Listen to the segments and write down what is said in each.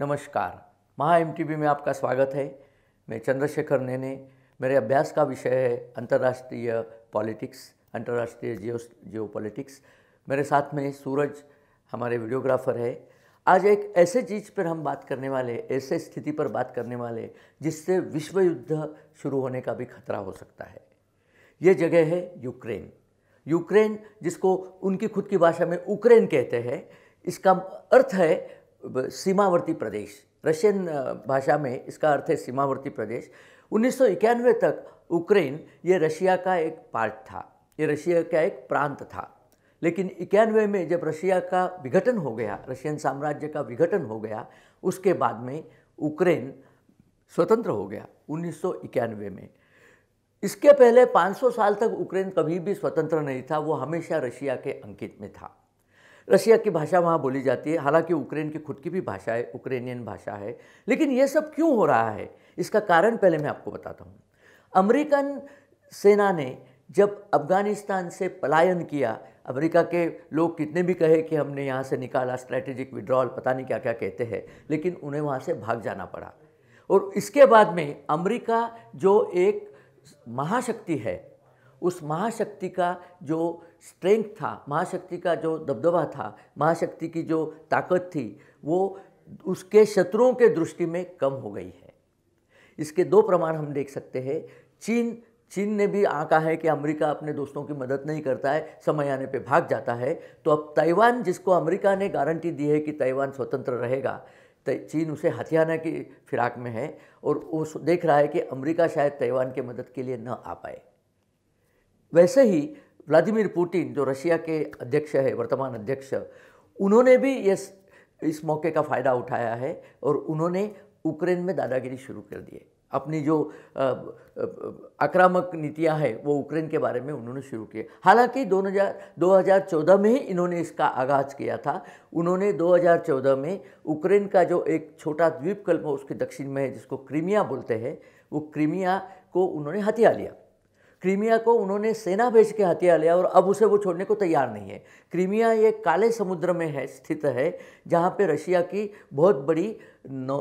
नमस्कार महा एम में आपका स्वागत है मैं चंद्रशेखर नेने मेरे अभ्यास का विषय है अंतर्राष्ट्रीय पॉलिटिक्स अंतर्राष्ट्रीय जियो जियो पॉलिटिक्स मेरे साथ में सूरज हमारे वीडियोग्राफर है आज एक ऐसे चीज़ पर हम बात करने वाले ऐसे स्थिति पर बात करने वाले जिससे विश्व युद्ध शुरू होने का भी खतरा हो सकता है ये जगह है यूक्रेन यूक्रेन जिसको उनकी खुद की भाषा में यूक्रेन कहते हैं इसका अर्थ है सीमावर्ती प्रदेश रशियन भाषा में इसका अर्थ है सीमावर्ती प्रदेश उन्नीस तक यूक्रेन ये रशिया का एक पार्ट था ये रशिया का एक प्रांत था लेकिन इक्यानवे में जब रशिया का विघटन हो गया रशियन साम्राज्य का विघटन हो गया उसके बाद में उक्रेन स्वतंत्र हो गया उन्नीस में इसके पहले 500 साल तक यूक्रेन कभी भी स्वतंत्र नहीं था वो हमेशा रशिया के अंकित में था रशिया की भाषा वहाँ बोली जाती है हालांकि यूक्रेन की खुद की भी भाषा है यूक्रेनियन भाषा है लेकिन ये सब क्यों हो रहा है इसका कारण पहले मैं आपको बताता हूँ अमेरिकन सेना ने जब अफगानिस्तान से पलायन किया अमेरिका के लोग कितने भी कहे कि हमने यहाँ से निकाला स्ट्रैटेजिक विड्रॉल पता नहीं क्या क्या कहते हैं लेकिन उन्हें वहाँ से भाग जाना पड़ा और इसके बाद में अमेरिका जो एक महाशक्ति है उस महाशक्ति का जो स्ट्रेंथ था महाशक्ति का जो दबदबा था महाशक्ति की जो ताकत थी वो उसके शत्रुओं के दृष्टि में कम हो गई है इसके दो प्रमाण हम देख सकते हैं चीन चीन ने भी आका है कि अमेरिका अपने दोस्तों की मदद नहीं करता है समय आने पे भाग जाता है तो अब ताइवान जिसको अमेरिका ने गारंटी दी है कि ताइवान स्वतंत्र रहेगा चीन उसे हथियाना की फिराक में है और वो देख रहा है कि अमेरिका शायद ताइवान के मदद के लिए न आ पाए वैसे ही व्लादिमीर पुतिन जो रशिया के अध्यक्ष है वर्तमान अध्यक्ष उन्होंने भी इस इस मौके का फ़ायदा उठाया है और उन्होंने यूक्रेन में दादागिरी शुरू कर दी है अपनी जो आक्रामक नीतियां हैं वो यूक्रेन के बारे में उन्होंने शुरू किए हालांकि 2000 2014 में ही इन्होंने इसका आगाज किया था उन्होंने 2014 में यूक्रेन का जो एक छोटा द्वीपकल्प उसके दक्षिण में है जिसको क्रीमिया बोलते हैं वो क्रीमिया को उन्होंने हथिया लिया क्रीमिया को उन्होंने सेना भेज के हथिया लिया और अब उसे वो छोड़ने को तैयार नहीं है क्रीमिया ये काले समुद्र में है स्थित है जहाँ पे रशिया की बहुत बड़ी नौ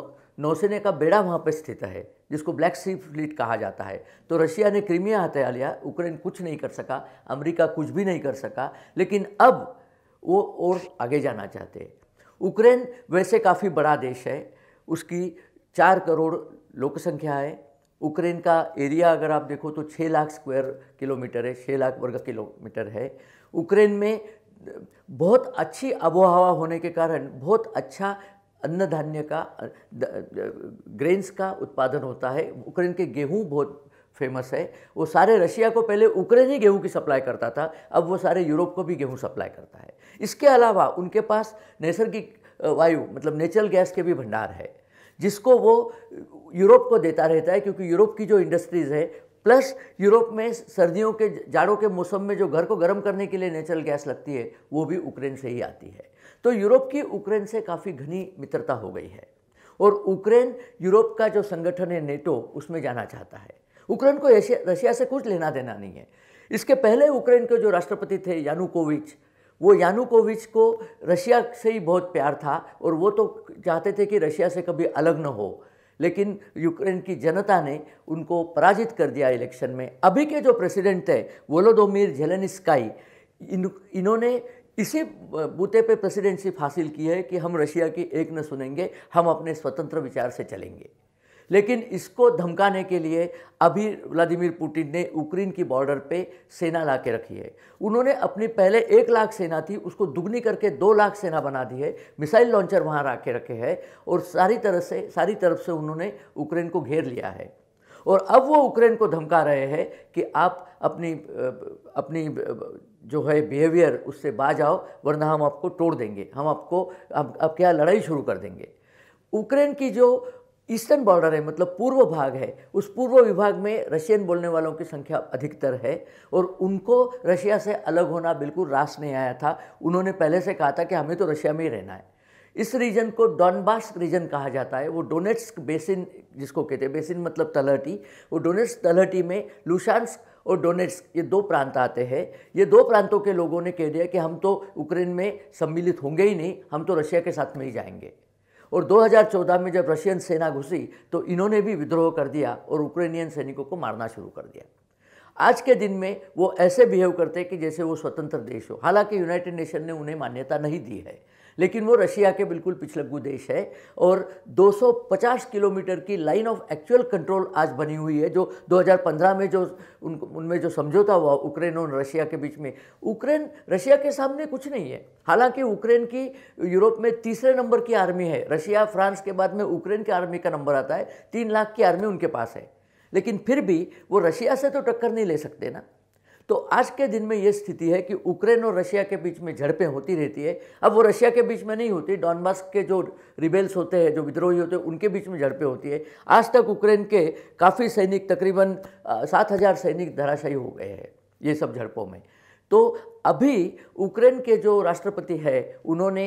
नौसेने का बेड़ा वहाँ पे स्थित है जिसको ब्लैक सी फ्लीट कहा जाता है तो रशिया ने क्रीमिया हत्या लिया यूक्रेन कुछ नहीं कर सका अमरीका कुछ भी नहीं कर सका लेकिन अब वो और आगे जाना चाहते हैं यूक्रेन वैसे काफ़ी बड़ा देश है उसकी चार करोड़ लोकसंख्या है उक्रेन का एरिया अगर आप देखो तो छः लाख स्क्वायर किलोमीटर है छः लाख वर्ग किलोमीटर है उक्रेन में बहुत अच्छी आबो हवा होने के कारण बहुत अच्छा अन्न धान्य का ग्रेन्स का उत्पादन होता है उक्रेन के गेहूँ बहुत फेमस है वो सारे रशिया को पहले उक्रेन ही गेहूँ की सप्लाई करता था अब वो सारे यूरोप को भी गेहूँ सप्लाई करता है इसके अलावा उनके पास नैसर्गिक वायु मतलब नेचुरल गैस के भी भंडार है जिसको वो यूरोप को देता रहता है क्योंकि यूरोप की जो इंडस्ट्रीज़ है प्लस यूरोप में सर्दियों के जाड़ों के मौसम में जो घर को गर्म करने के लिए नेचुरल गैस लगती है वो भी यूक्रेन से ही आती है तो यूरोप की यूक्रेन से काफ़ी घनी मित्रता हो गई है और यूक्रेन यूरोप का जो संगठन है नेटो उसमें जाना चाहता है यूक्रेन को रशिया से कुछ लेना देना नहीं है इसके पहले यूक्रेन के जो राष्ट्रपति थे यानुकोविच वो यानुकोविच को रशिया से ही बहुत प्यार था और वो तो चाहते थे कि रशिया से कभी अलग न हो लेकिन यूक्रेन की जनता ने उनको पराजित कर दिया इलेक्शन में अभी के जो प्रेसिडेंट थे वोलोदोमिर जेलेनिस्काई इन इन्होंने इसी बूते पे प्रेसिडेंटशिप हासिल की है कि हम रशिया की एक न सुनेंगे हम अपने स्वतंत्र विचार से चलेंगे लेकिन इसको धमकाने के लिए अभी व्लादिमीर पुतिन ने यूक्रेन की बॉर्डर पे सेना ला के रखी है उन्होंने अपनी पहले एक लाख सेना थी उसको दुगनी करके दो लाख सेना बना दी है मिसाइल लॉन्चर वहाँ ला के रखे है और सारी तरह से सारी तरफ से उन्होंने यूक्रेन को घेर लिया है और अब वो यूक्रेन को धमका रहे हैं कि आप अपनी अपनी जो है बिहेवियर उससे बाज आओ वरना हम आपको तोड़ देंगे हम आपको आप, आप क्या लड़ाई शुरू कर देंगे यूक्रेन की जो ईस्टर्न बॉर्डर है मतलब पूर्व भाग है उस पूर्व विभाग में रशियन बोलने वालों की संख्या अधिकतर है और उनको रशिया से अलग होना बिल्कुल रास नहीं आया था उन्होंने पहले से कहा था कि हमें तो रशिया में ही रहना है इस रीजन को डॉनबास रीजन कहा जाता है वो डोनेट्स्क बेसिन जिसको कहते हैं बेसिन मतलब तलहटी वो डोनेट्स तलहटी में लुशांस्क और डोनेट्स ये दो प्रांत आते हैं ये दो प्रांतों के लोगों ने कह दिया कि हम तो यूक्रेन में सम्मिलित होंगे ही नहीं हम तो रशिया के साथ में ही जाएंगे और 2014 में जब रशियन सेना घुसी तो इन्होंने भी विद्रोह कर दिया और यूक्रेनियन सैनिकों को मारना शुरू कर दिया आज के दिन में वो ऐसे बिहेव करते कि जैसे वो स्वतंत्र देश हो हालांकि यूनाइटेड नेशन ने उन्हें मान्यता नहीं दी है लेकिन वो रशिया के बिल्कुल पिछलग्गू देश है और 250 किलोमीटर की लाइन ऑफ एक्चुअल कंट्रोल आज बनी हुई है जो 2015 में जो उन उनमें जो समझौता हुआ यूक्रेन और रशिया के बीच में यूक्रेन रशिया के सामने कुछ नहीं है हालांकि यूक्रेन की यूरोप में तीसरे नंबर की आर्मी है रशिया फ्रांस के बाद में यूक्रेन की आर्मी का नंबर आता है तीन लाख की आर्मी उनके पास है लेकिन फिर भी वो रशिया से तो टक्कर नहीं ले सकते ना तो आज के दिन में ये स्थिति है कि यूक्रेन और रशिया के बीच में झड़पें होती रहती है अब वो रशिया के बीच में नहीं होती डॉनबास के जो रिबेल्स होते हैं जो विद्रोही होते हैं उनके बीच में झड़पें होती है आज तक यूक्रेन के काफ़ी सैनिक तकरीबन सात हज़ार सैनिक धराशायी हो गए हैं ये सब झड़पों में तो अभी यूक्रेन के जो राष्ट्रपति है उन्होंने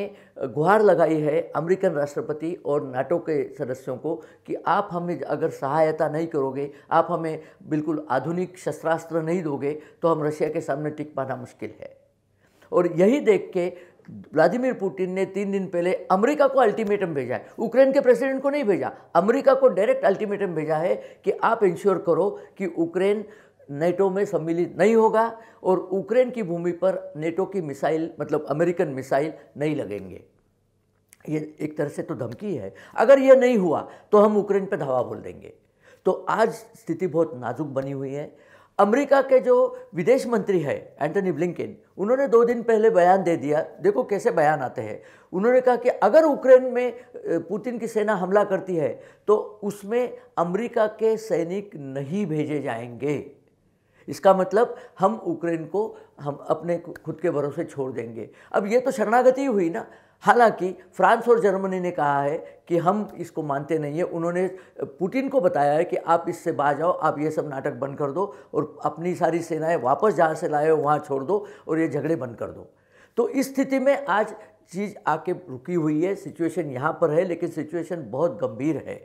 गुहार लगाई है अमेरिकन राष्ट्रपति और नाटो के सदस्यों को कि आप हमें अगर सहायता नहीं करोगे आप हमें बिल्कुल आधुनिक शस्त्रास्त्र नहीं दोगे तो हम रशिया के सामने टिक पाना मुश्किल है और यही देख के व्लादिमीर पुतिन ने तीन दिन पहले अमेरिका को अल्टीमेटम भेजा है यूक्रेन के प्रेसिडेंट को नहीं भेजा अमेरिका को डायरेक्ट अल्टीमेटम भेजा है कि आप इंश्योर करो कि यूक्रेन नेटो में सम्मिलित नहीं होगा और यूक्रेन की भूमि पर नेटो की मिसाइल मतलब अमेरिकन मिसाइल नहीं लगेंगे ये एक तरह से तो धमकी है अगर ये नहीं हुआ तो हम यूक्रेन पर धावा बोल देंगे तो आज स्थिति बहुत नाजुक बनी हुई है अमेरिका के जो विदेश मंत्री है एंटनी ब्लिंकिन उन्होंने दो दिन पहले बयान दे दिया देखो कैसे बयान आते हैं उन्होंने कहा कि अगर यूक्रेन में पुतिन की सेना हमला करती है तो उसमें अमेरिका के सैनिक नहीं भेजे जाएंगे इसका मतलब हम यूक्रेन को हम अपने खुद के भरोसे छोड़ देंगे अब ये तो शरणागति हुई ना हालांकि फ्रांस और जर्मनी ने कहा है कि हम इसको मानते नहीं हैं उन्होंने पुतिन को बताया है कि आप इससे बाज आओ आप ये सब नाटक बंद कर दो और अपनी सारी सेनाएं वापस जहाँ से लाए हो वहाँ छोड़ दो और ये झगड़े बंद कर दो तो इस स्थिति में आज चीज़ आके रुकी हुई है सिचुएशन यहाँ पर है लेकिन सिचुएशन बहुत गंभीर है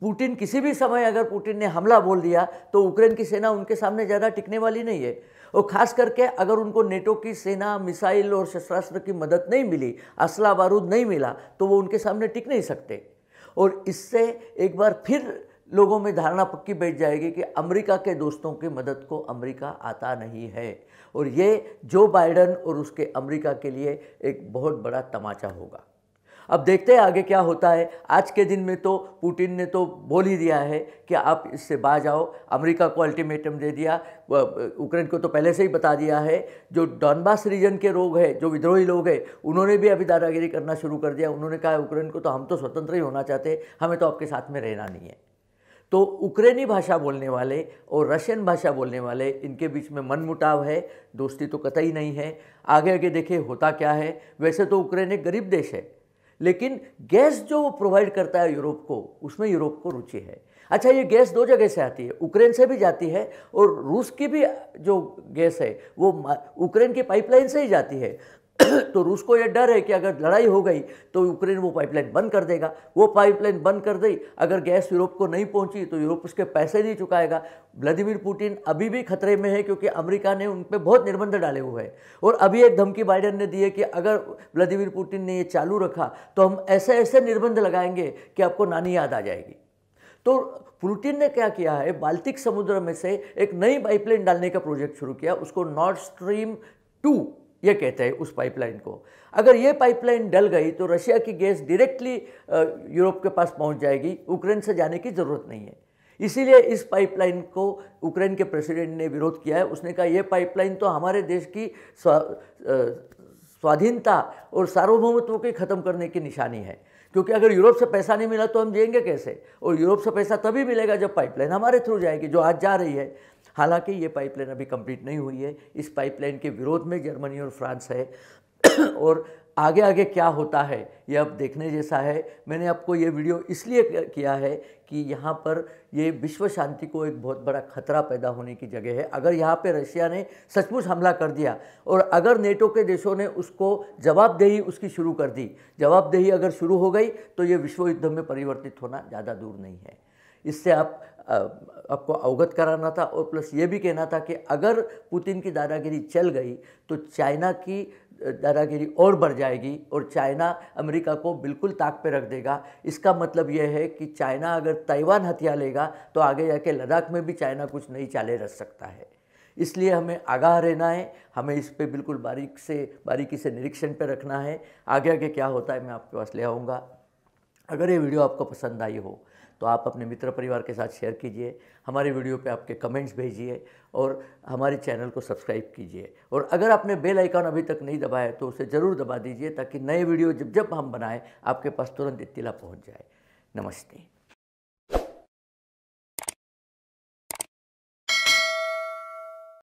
पुतिन किसी भी समय अगर पुतिन ने हमला बोल दिया तो यूक्रेन की सेना उनके सामने ज़्यादा टिकने वाली नहीं है और ख़ास करके अगर उनको नेटो की सेना मिसाइल और शस्त्रास्त्र की मदद नहीं मिली असला बारूद नहीं मिला तो वो उनके सामने टिक नहीं सकते और इससे एक बार फिर लोगों में धारणा पक्की बैठ जाएगी कि अमेरिका के दोस्तों की मदद को अमेरिका आता नहीं है और ये जो बाइडन और उसके अमेरिका के लिए एक बहुत बड़ा तमाचा होगा अब देखते हैं आगे क्या होता है आज के दिन में तो पुटिन ने तो बोल ही दिया है कि आप इससे बाज आओ अमेरिका को अल्टीमेटम दे दिया यूक्रेन को तो पहले से ही बता दिया है जो डॉनबास रीजन के लोग हैं जो विद्रोही लोग हैं उन्होंने भी अभी दादागिरी करना शुरू कर दिया उन्होंने कहा यूक्रेन को तो हम तो स्वतंत्र ही होना चाहते हमें तो आपके साथ में रहना नहीं है तो उक्रेनी भाषा बोलने वाले और रशियन भाषा बोलने वाले इनके बीच में मनमुटाव है दोस्ती तो कतई नहीं है आगे आगे देखे होता क्या है वैसे तो उक्रेन एक गरीब देश है लेकिन गैस जो वो प्रोवाइड करता है यूरोप को उसमें यूरोप को रुचि है अच्छा ये गैस दो जगह से आती है यूक्रेन से भी जाती है और रूस की भी जो गैस है वो यूक्रेन की पाइपलाइन से ही जाती है तो रूस को यह डर है कि अगर लड़ाई हो गई तो यूक्रेन वो पाइपलाइन बंद कर देगा वो पाइपलाइन बंद कर दी अगर गैस यूरोप को नहीं पहुंची तो यूरोप उसके पैसे नहीं चुकाएगा व्लादिमीर पुतिन अभी भी खतरे में है क्योंकि अमेरिका ने उन पर बहुत निर्बंध डाले हुए हैं और अभी एक धमकी बाइडन ने दी है कि अगर व्लादिमीर पुतिन ने ये चालू रखा तो हम ऐसे ऐसे निर्बंध लगाएंगे कि आपको नानी याद आ जाएगी तो पुतिन ने क्या किया है बाल्टिक समुद्र में से एक नई पाइपलाइन डालने का प्रोजेक्ट शुरू किया उसको नॉर्थ स्ट्रीम टू ये कहते हैं उस पाइपलाइन को अगर ये पाइपलाइन डल गई तो रशिया की गैस डायरेक्टली यूरोप के पास पहुंच जाएगी यूक्रेन से जाने की ज़रूरत नहीं है इसीलिए इस पाइपलाइन को यूक्रेन के प्रेसिडेंट ने विरोध किया है उसने कहा यह पाइपलाइन तो हमारे देश की स्वा, स्वाधीनता और सार्वभौमत्व की ख़त्म करने की निशानी है क्योंकि अगर यूरोप से पैसा नहीं मिला तो हम जाएंगे कैसे और यूरोप से पैसा तभी मिलेगा जब पाइपलाइन हमारे थ्रू जाएगी जो आज जा रही है हालांकि ये पाइपलाइन अभी कंप्लीट नहीं हुई है इस पाइपलाइन के विरोध में जर्मनी और फ्रांस है और आगे आगे क्या होता है ये अब देखने जैसा है मैंने आपको ये वीडियो इसलिए किया है कि यहाँ पर ये विश्व शांति को एक बहुत बड़ा खतरा पैदा होने की जगह है अगर यहाँ पे रशिया ने सचमुच हमला कर दिया और अगर नेटो के देशों ने उसको जवाबदेही उसकी शुरू कर दी जवाबदेही अगर शुरू हो गई तो ये विश्व युद्ध में परिवर्तित होना ज़्यादा दूर नहीं है इससे आप आपको अवगत कराना था और प्लस ये भी कहना था कि अगर पुतिन की दादागिरी चल गई तो चाइना की दादागिरी और बढ़ जाएगी और चाइना अमेरिका को बिल्कुल ताक पे रख देगा इसका मतलब यह है कि चाइना अगर ताइवान हथिया लेगा तो आगे जाके लद्दाख में भी चाइना कुछ नहीं चाले रख सकता है इसलिए हमें आगाह रहना है हमें इस पर बिल्कुल बारीक से बारीकी से निरीक्षण पर रखना है आगे आगे क्या होता है मैं आपके पास ले आऊँगा अगर ये वीडियो आपको पसंद आई हो तो आप अपने मित्र परिवार के साथ शेयर कीजिए हमारे वीडियो पे आपके कमेंट्स भेजिए और हमारे चैनल को सब्सक्राइब कीजिए और अगर आपने बेल आइकॉन अभी तक नहीं दबाया है तो उसे ज़रूर दबा दीजिए ताकि नए वीडियो जब जब हम बनाएँ आपके पास तुरंत इतला पहुँच जाए नमस्ते